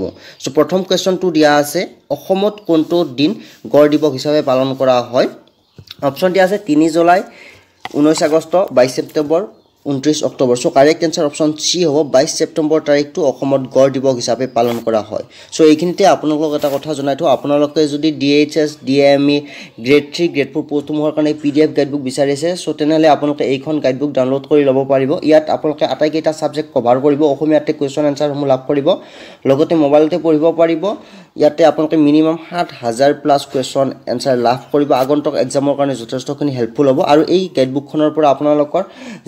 সমূহ চ' প্ৰথম কুৱেশ্যনটো দিয়া আছে অসমত কোনটো দিন গড় দিৱস হিচাপে পালন কৰা হয় অপশ্যন দিয়া আছে তিনি জুলাই ঊনৈছ আগষ্ট বাইছ ছেপ্টেম্বৰ ঊনত্ৰিছ October so' correct answer option C হ'ব বাইছ ছেপ্টেম্বৰ তাৰিখটো অসমত গড় দিৱস হিচাপে পালন কৰা হয় চ' এইখিনিতে আপোনালোকক এটা কথা জনাই থওঁ আপোনালোকে যদি D H S D M E grade three grade four পষ্টসমূহৰ কাৰণে পি ডি এফ গাইডবুক বিচাৰিছে চ' তেনেহ'লে আপোনালোকে এইখন গাইডবুক ডাউনলোড কৰি ল'ব পাৰিব ইয়াত আপোনালোকে আটাইকেইটা ছাবজেক্ট কভাৰ কৰিব অসমীয়াতে কুৱেশ্যন এনচাৰসমূহ লাভ কৰিব লগতে মোবাইলতে পঢ়িব পাৰিব ইয়াতে আপোনালোকে মিনিমাম সাত হাজাৰ প্লাছ কুৱেশ্যন এনচাৰ লাভ কৰিব আগন্তক এক্সামৰ কাৰণে যথেষ্টখিনি হেল্পফুল হ'ব আৰু এই গাইডবুকখনৰ পৰা আপোনালোকৰ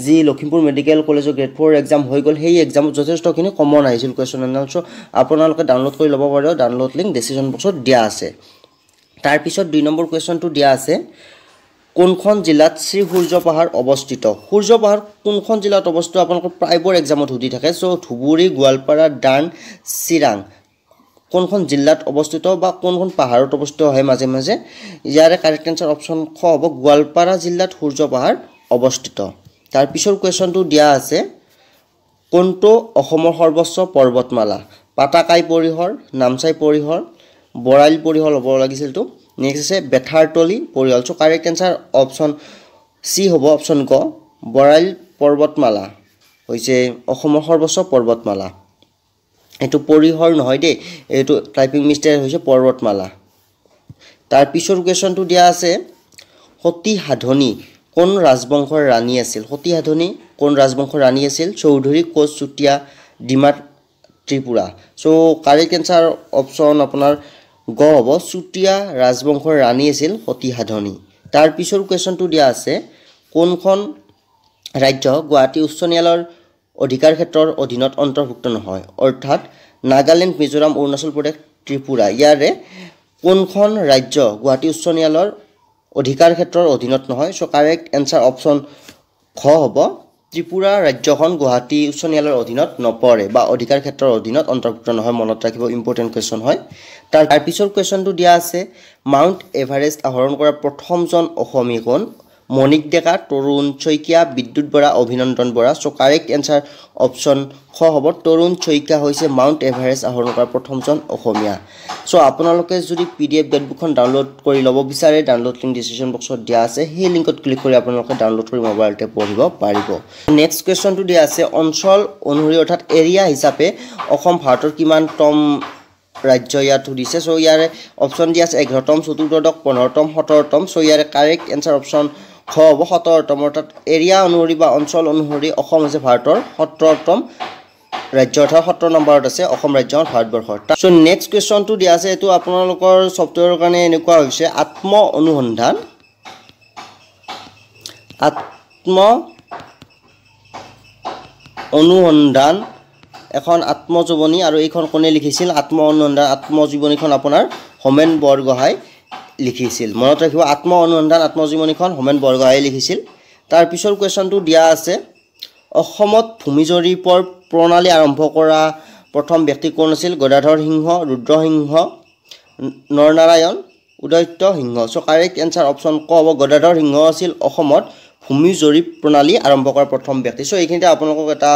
যি লখিমপুৰ মেডিকেল কলেজৰ গ্ৰেড ফ'ৰ এক্সাম হৈ গ'ল সেই এক্সামত যথেষ্টখিনি কমন আহিছিল কুৱেশ্যন এনচাৰ চ' আপোনালোকে ডাউনলোড কৰি ল'ব পাৰিব ডাউনলোড লিংক ডিচিশ্যন বক্সত দিয়া আছে তাৰপিছত দুই নম্বৰ কুৱেশ্যনটো দিয়া আছে কোনখন জিলাত শ্ৰী সূৰ্য পাহাৰ অৱস্থিত সূৰ্য পাহাৰ কোনখন জিলাত অৱস্থিত আপোনালোকৰ প্ৰায়বোৰ এক্সামত সুধি থাকে চ' ধুবুৰী গোৱালপাৰা দান চিৰাং কোনখন জিলাত অৱস্থিত বা কোনখন পাহাৰত অৱস্থিত হয় মাজে মাজে ইয়াৰে কাৰেক্ট এনচাৰ অপশ্যন খ হ'ব গোৱালপাৰা জিলাত সূৰ্য পাহাৰ অৱস্থিত তাৰপিছৰ কুৱেশ্যনটো দিয়া আছে কোনটো অসমৰ সৰ্বোচ্চ পৰ্বতমালা পাতাকাই পৰিহৰ নামচাই পৰিহৰ বৰাইল পৰিহৰ হ'ব লাগিছিলতো নেক্সট আছে বেথাৰতলী পৰিহল so' correct answer option C হ'ব অপশ্যন ক বৰাইল পৰ্বতমালা হৈছে অসমৰ সৰ্বোচ্চ পৰ্বতমালা এইটো পৰিহৰ নহয় দেই এইটো টাইপিং মিষ্টেক হৈছে পৰ্বতমালা তাৰ পিছৰ কুৱেশ্যনটো দিয়া আছে সতী সাধনী কোন ৰাজবংশৰ ৰাণী আছিল সতী সাধনী কোন ৰাজবংশৰ ৰাণী আছিল চৌধুৰী কোচ চুতীয়া ডিমাত ত্ৰিপুৰা চ' কাৰে এনচাৰ অপশ্যন আপোনাৰ গ হ'ব চুতীয়া ৰাজবংশৰ ৰাণী আছিল সতী তাৰ পিছৰ কুৱেশ্যনটো দিয়া আছে কোনখন ৰাজ্য গুৱাহাটী উচ্চ ন্যায়ালয়ৰ অধিকাৰ ক্ষেত্ৰৰ অধীনত অন্তৰ্ভুক্ত নহয় অৰ্থাৎ নাগালেণ্ড মিজোৰাম অৰুণাচল প্ৰদেশ ত্ৰিপুৰা ইয়াৰে কোনখন ৰাজ্য গুৱাহাটী উচ্চ ন্যায়ালয়ৰ অধিকাৰ ক্ষেত্ৰৰ অধীনত নহয় চ' কাৰেক্ট এনচাৰ অপশ্যন খ হ'ব ত্ৰিপুৰা ৰাজ্যখন গুৱাহাটী উচ্চ ন্যায়ালয়ৰ অধীনত নপৰে বা অধিকাৰ ক্ষেত্ৰৰ অধীনত অন্তৰ্ভুক্ত নহয় মনত ৰাখিব ইম্পৰ্টেণ্ট কুৱেশ্যন হয় তাৰ তাৰপিছৰ কুৱেশ্যনটো দিয়া আছে মাউণ্ট এভাৰেষ্ট আহৰণ কৰা প্ৰথমজন অসমী কোন মণিক ডেকা তৰুণ Saikia Bidyut Bora Abhinandan Bora so' correct answer option স হ'ব তৰুণ শইকীয়া হৈছে মাউণ্ট এভাৰেষ্ট আহৰণ কৰা প্ৰথমজন অসমীয়া চ' আপোনালোকে যদি পি ডি এফ গেটবুকখন ডাউনলোড কৰি ল'ব বিচাৰে ডাউনলোড লিংক ডিচক্ৰিপশ্যন বক্সত দিয়া আছে সেই লিংকত ক্লিক কৰি আপোনালোকে ডাউনলোড কৰি মোবাইলতে পঢ়িব পাৰিব নেক্সট কুৱেশ্যনটো দিয়া আছে অঞ্চল অনুসৰি অৰ্থাৎ এৰিয়া হিচাপে অসম ভাৰতৰ কিমান টম ৰাজ্য ইয়াত সুধিছে চ' ইয়াৰে অপশ্যন দিয়া আছে এঘাৰতম চতুৰ্দশ পোন্ধৰতম সোতৰতম চ' ইয়াৰে কাৰেক্ট এনচাৰ অপশ্যন খ হ'ব সত্তৰতম অৰ্থাৎ এৰিয়া অনুসৰি বা অঞ্চল অনুসৰি অসম হৈছে ভাৰতৰ সত্তৰতম ৰাজ্য অৰ্থাৎ সত্তৰ নম্বৰত আছে অসম ৰাজ্য ভাৰতবৰ্ষৰ তাৰপিছত নেক্সট কুৱেশ্যনটো দিয়া আছে এইটো আপোনালোকৰ ছফ্টৱেৰৰ কাৰণে এনেকুৱা হৈছে আত্ম অনুসন্ধান আত্ম অনুসন্ধান এখন আত্মজীৱনী আৰু এইখন কোনে লিখিছিল আত্ম অনুসন্ধান আত্মজীৱনীখন আপোনাৰ হোমেন বৰগোহাঁই লিখিছিল মনত ৰাখিব আত্ম অনুসন্ধান আত্মজীৱনীখন হোমেন বৰগোহাঁয়ে লিখিছিল তাৰ পিছৰ কুৱেশ্যনটো দিয়া আছে অসমত ভূমি জৰীপৰ প্ৰণালী আৰম্ভ কৰা প্ৰথম ব্যক্তি কোন আছিল Gadadhar Singha Rudra Singha Naranarayan Udayaditya Singha so' correct answer option ক হ'ব গদাধৰ সিংহ আছিল অসমত ভূমি জৰীপ প্ৰণালী আৰম্ভ কৰা প্ৰথম ব্যক্তি চ' এইখিনিতে আপোনালোকক এটা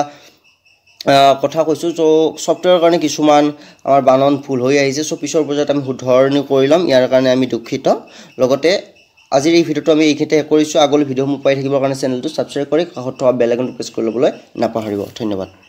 কথা কৈছোঁ চ' ছফ্টৱেৰৰ কাৰণে কিছুমান আমাৰ বানন ভুল হৈ আহিছে চ' পিছৰ পৰ্যায়ত আমি শুধৰণি কৰি ল'ম ইয়াৰ কাৰণে আমি দুখিত লগতে আজিৰ এই ভিডিঅ'টো আমি এইখিনিতে শেষ কৰিছোঁ আগলৈ ভিডিঅ'সমূহ পাই থাকিবৰ কাৰণে চেনেলটো ছাবস্ক্ৰাইব কৰি কাষত থকা বেলেগ প্ৰেছ কৰি ল'বলৈ নাপাহৰিব ধন্যবাদ